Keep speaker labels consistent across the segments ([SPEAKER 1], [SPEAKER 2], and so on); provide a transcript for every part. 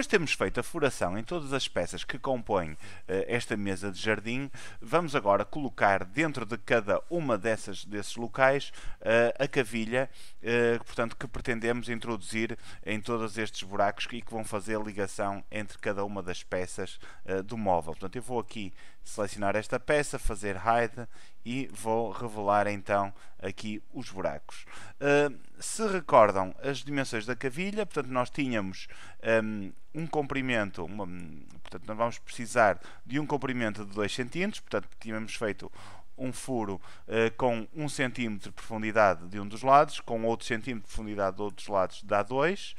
[SPEAKER 1] Depois de termos feito a furação em todas as peças que compõem uh, esta mesa de jardim, vamos agora colocar dentro de cada uma dessas, desses locais uh, a cavilha uh, portanto, que pretendemos introduzir em todos estes buracos e que vão fazer a ligação entre cada uma das peças do móvel. Portanto, eu vou aqui selecionar esta peça, fazer hide e vou revelar então aqui os buracos. Uh, se recordam as dimensões da cavilha, portanto nós tínhamos um, um comprimento, uma, portanto nós vamos precisar de um comprimento de 2 cm, portanto tínhamos feito um furo uh, com 1 um cm de profundidade de um dos lados, com outro centímetro de profundidade de outros lados dá 2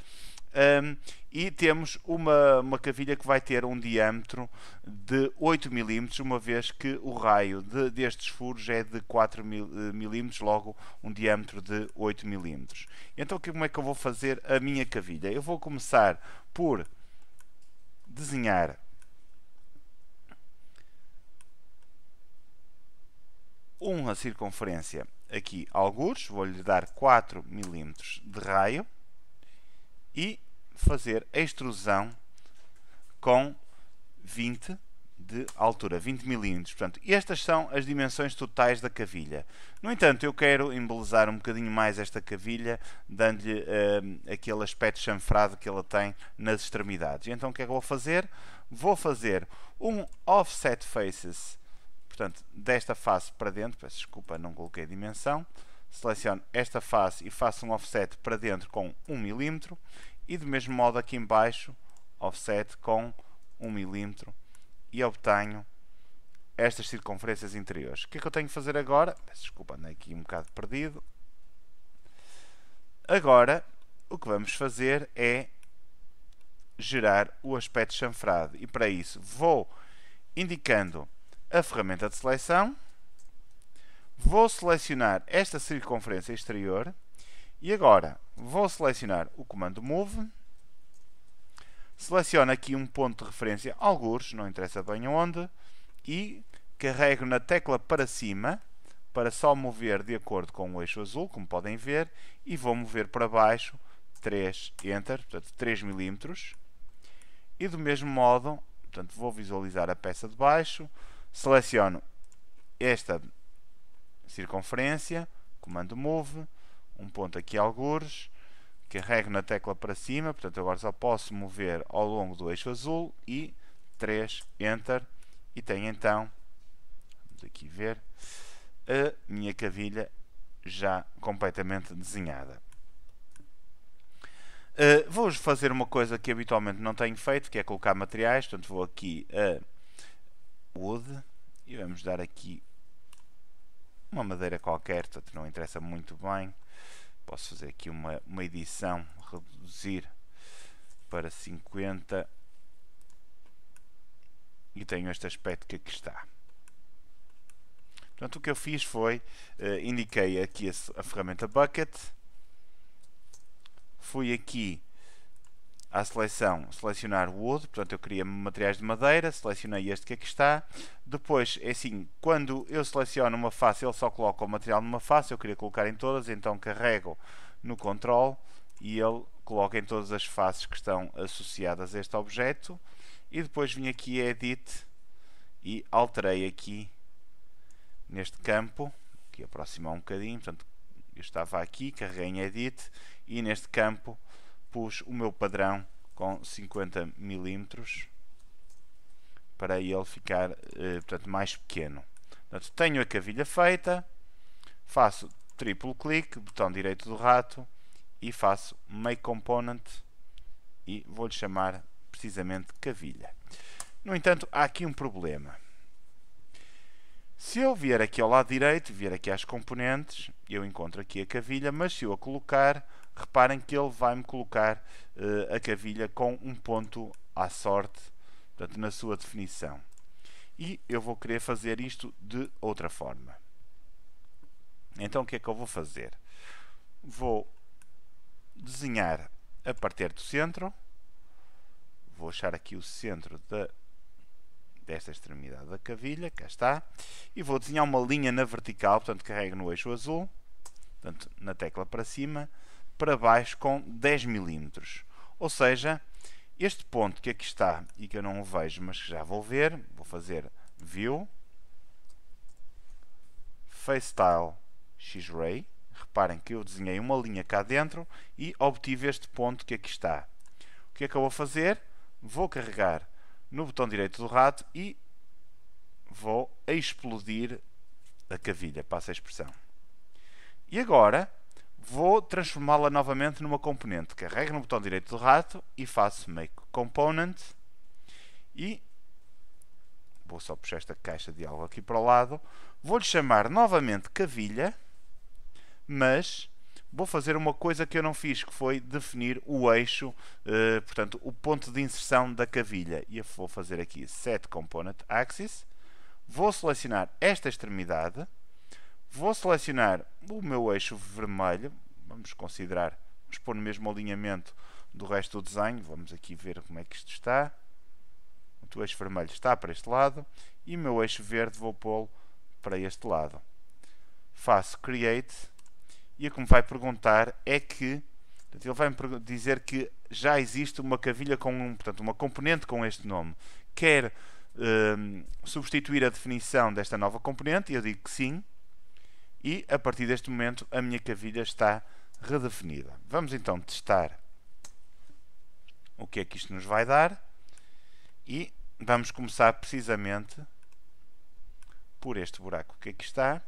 [SPEAKER 1] um, e temos uma, uma cavilha que vai ter um diâmetro de 8 mm, uma vez que o raio de, destes furos é de 4 mm, eh, logo um diâmetro de 8 mm. Então como é que eu vou fazer a minha cavilha? Eu vou começar por desenhar uma circunferência aqui alguns vou-lhe dar 4 mm de raio e fazer a extrusão com 20 de altura, 20 milímetros. Portanto, estas são as dimensões totais da cavilha. No entanto, eu quero embelezar um bocadinho mais esta cavilha, dando-lhe eh, aquele aspecto chanfrado que ela tem nas extremidades. Então, o que é que vou fazer? Vou fazer um offset faces, portanto, desta face para dentro, peço desculpa, não coloquei dimensão, seleciono esta face e faço um offset para dentro com 1 mm e do mesmo modo aqui embaixo offset com 1 mm e obtenho estas circunferências interiores. O que é que eu tenho que fazer agora? Desculpa, andei aqui um bocado perdido. Agora, o que vamos fazer é gerar o aspecto chanfrado. E para isso, vou indicando a ferramenta de seleção Vou selecionar esta circunferência exterior e agora vou selecionar o comando move. Seleciono aqui um ponto de referência, alguns, não interessa bem onde, e carrego na tecla para cima para só mover de acordo com o eixo azul, como podem ver, e vou mover para baixo 3, Enter, portanto 3 mm. E do mesmo modo, portanto, vou visualizar a peça de baixo, seleciono esta circunferência, comando move, um ponto aqui algures, carrego na tecla para cima, portanto agora só posso mover ao longo do eixo azul e 3, Enter, e tenho então, vamos aqui ver, a minha cavilha já completamente desenhada. Uh, eh, vou fazer uma coisa que habitualmente não tenho feito, que é colocar materiais, portanto vou aqui a Wood e vamos dar aqui uma madeira qualquer, portanto não interessa muito bem. Posso fazer aqui uma, uma edição, reduzir para 50 e tenho este aspecto que aqui está. Portanto, o que eu fiz foi, uh, indiquei aqui a, a ferramenta Bucket, fui aqui à seleção selecionar o wood, portanto eu queria materiais de madeira, selecionei este que aqui está. Depois, é assim, quando eu seleciono uma face, ele só coloca o material numa face, eu queria colocar em todas, então carrego no control e ele coloca em todas as faces que estão associadas a este objeto. E depois vim aqui a edit e alterei aqui neste campo, aqui aproximar um bocadinho, portanto eu estava aqui, carreguei em edit e neste campo pus o meu padrão com 50 milímetros para ele ficar eh, portanto, mais pequeno. Portanto, tenho a cavilha feita, faço triplo clique, botão direito do rato e faço Make Component e vou-lhe chamar precisamente cavilha. No entanto, há aqui um problema. Se eu vier aqui ao lado direito, vier aqui às componentes, eu encontro aqui a cavilha, mas se eu a colocar, reparem que ele vai-me colocar uh, a cavilha com um ponto à sorte, portanto, na sua definição. E eu vou querer fazer isto de outra forma. Então o que é que eu vou fazer? Vou desenhar a partir do centro. Vou achar aqui o centro desta extremidade da cavilha, cá está. E vou desenhar uma linha na vertical, portanto carrego no eixo azul, portanto, na tecla para cima, para baixo com 10 milímetros. Ou seja, este ponto que aqui está e que eu não vejo, mas que já vou ver, vou fazer View, Face style X-Ray. Reparem que eu desenhei uma linha cá dentro e obtive este ponto que aqui está. O que é que eu vou fazer? Vou carregar no botão direito do rato e vou explodir a cavilha, passa a expressão. E agora Vou transformá-la novamente numa componente. Carrego no botão direito do rato e faço make component e vou só puxar esta caixa de algo aqui para o lado. Vou-lhe chamar novamente cavilha, mas vou fazer uma coisa que eu não fiz, que foi definir o eixo, eh, portanto, o ponto de inserção da cavilha. E eu vou fazer aqui set component axis. Vou selecionar esta extremidade. Vou selecionar o meu eixo vermelho, vamos considerar, vamos pôr no mesmo alinhamento do resto do desenho, vamos aqui ver como é que isto está. O eixo vermelho está para este lado e o meu eixo verde vou pô-lo para este lado. Faço Create e o que me vai perguntar é que ele vai me dizer que já existe uma cavilha com um, portanto, uma componente com este nome. Quer hum, substituir a definição desta nova componente? e Eu digo que sim e a partir deste momento a minha cavilha está redefinida. Vamos então testar o que é que isto nos vai dar e vamos começar precisamente por este buraco que aqui é está.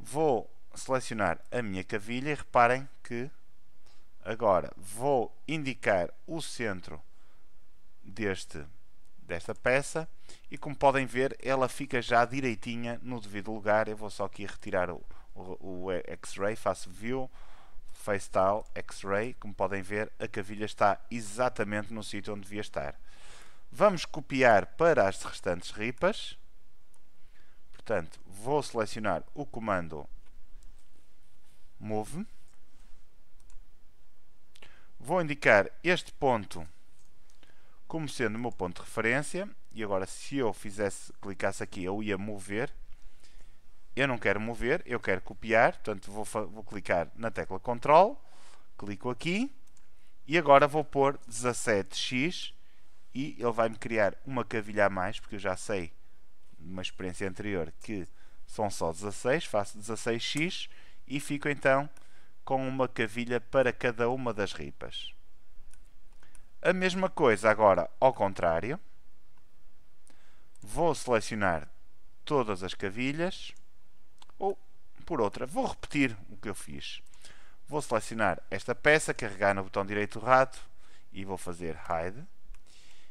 [SPEAKER 1] Vou selecionar a minha cavilha e reparem que agora vou indicar o centro deste desta peça e como podem ver ela fica já direitinha no devido lugar eu vou só aqui retirar o, o, o x-ray, faço view face x-ray como podem ver a cavilha está exatamente no sítio onde devia estar vamos copiar para as restantes ripas portanto vou selecionar o comando move vou indicar este ponto como sendo o meu ponto de referência. E agora, se eu fizesse, clicasse aqui, eu ia mover. Eu não quero mover, eu quero copiar. Portanto, vou, vou clicar na tecla Ctrl, clico aqui. E agora vou pôr 17x e ele vai-me criar uma cavilha a mais, porque eu já sei, numa experiência anterior, que são só 16. Faço 16x e fico então com uma cavilha para cada uma das ripas. A mesma coisa agora ao contrário. Vou selecionar todas as cavilhas. Ou, por outra, vou repetir o que eu fiz. Vou selecionar esta peça, carregar no botão direito do rato e vou fazer Hide.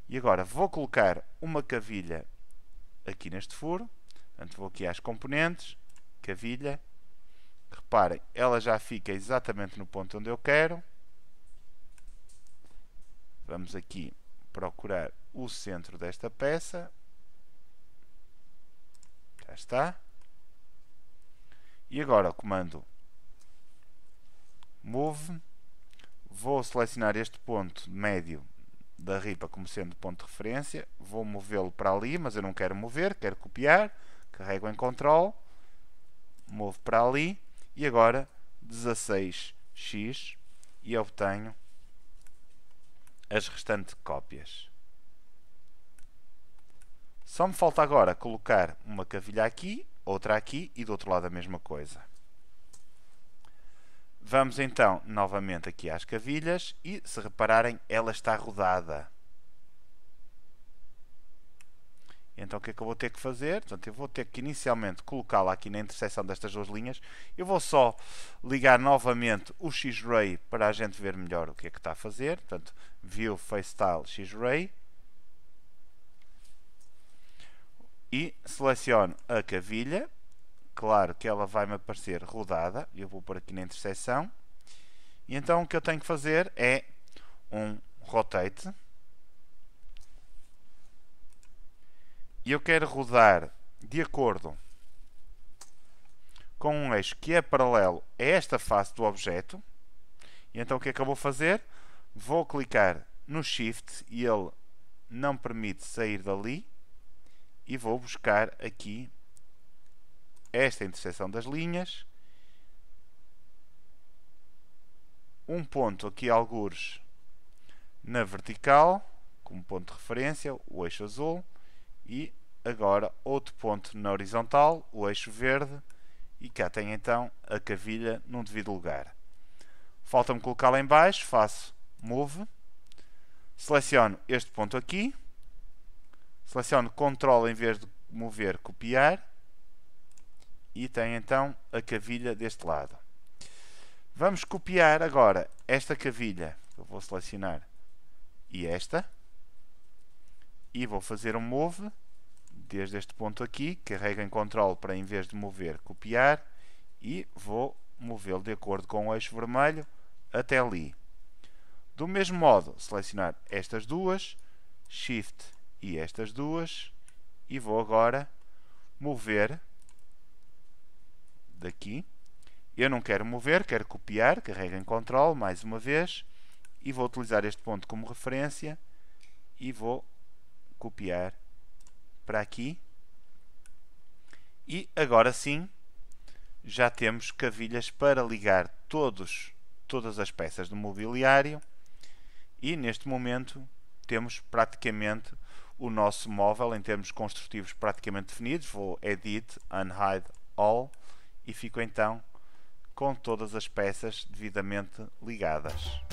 [SPEAKER 1] E agora vou colocar uma cavilha aqui neste furo. Portanto, vou aqui às componentes, cavilha. Reparem, ela já fica exatamente no ponto onde eu quero. Vamos aqui procurar o centro desta peça. Já está. E agora o comando move. Vou selecionar este ponto médio da ripa como sendo ponto de referência. Vou movê-lo para ali, mas eu não quero mover, quero copiar. Carrego em control. Move para ali. E agora 16x e obtenho as restantes cópias. Só me falta agora colocar uma cavilha aqui, outra aqui e do outro lado a mesma coisa. Vamos então novamente aqui às cavilhas e se repararem ela está rodada. Então o que é que eu vou ter que fazer? Portanto, eu vou ter que inicialmente colocá-la aqui na intersecção destas duas linhas. Eu vou só ligar novamente o X-Ray para a gente ver melhor o que é que está a fazer. Portanto, View FaceTile X-Ray. E seleciono a cavilha. Claro que ela vai-me aparecer rodada. Eu vou por aqui na intersecção. E então o que eu tenho que fazer é um rotate e eu quero rodar de acordo com um eixo que é paralelo a esta face do objeto, e então o que é que eu vou fazer? Vou clicar no Shift e ele não permite sair dali, e vou buscar aqui esta interseção das linhas, um ponto aqui algures na vertical, como ponto de referência, o eixo azul, e agora outro ponto na horizontal, o eixo verde, e cá tem então a cavilha num devido lugar. Falta-me colocá-la em baixo, faço Move, seleciono este ponto aqui, seleciono Ctrl em vez de mover, copiar, e tenho então a cavilha deste lado. Vamos copiar agora esta cavilha, eu vou selecionar, e esta, e vou fazer um move desde este ponto aqui, carrego em CTRL para em vez de mover, copiar e vou movê-lo de acordo com o eixo vermelho até ali. Do mesmo modo, selecionar estas duas, Shift e estas duas e vou agora mover daqui. Eu não quero mover, quero copiar, carrego em control mais uma vez e vou utilizar este ponto como referência e vou copiar para aqui. E agora sim, já temos cavilhas para ligar todos, todas as peças do mobiliário. E neste momento temos praticamente o nosso móvel em termos construtivos praticamente definidos. Vou Edit, Unhide All e fico então com todas as peças devidamente ligadas.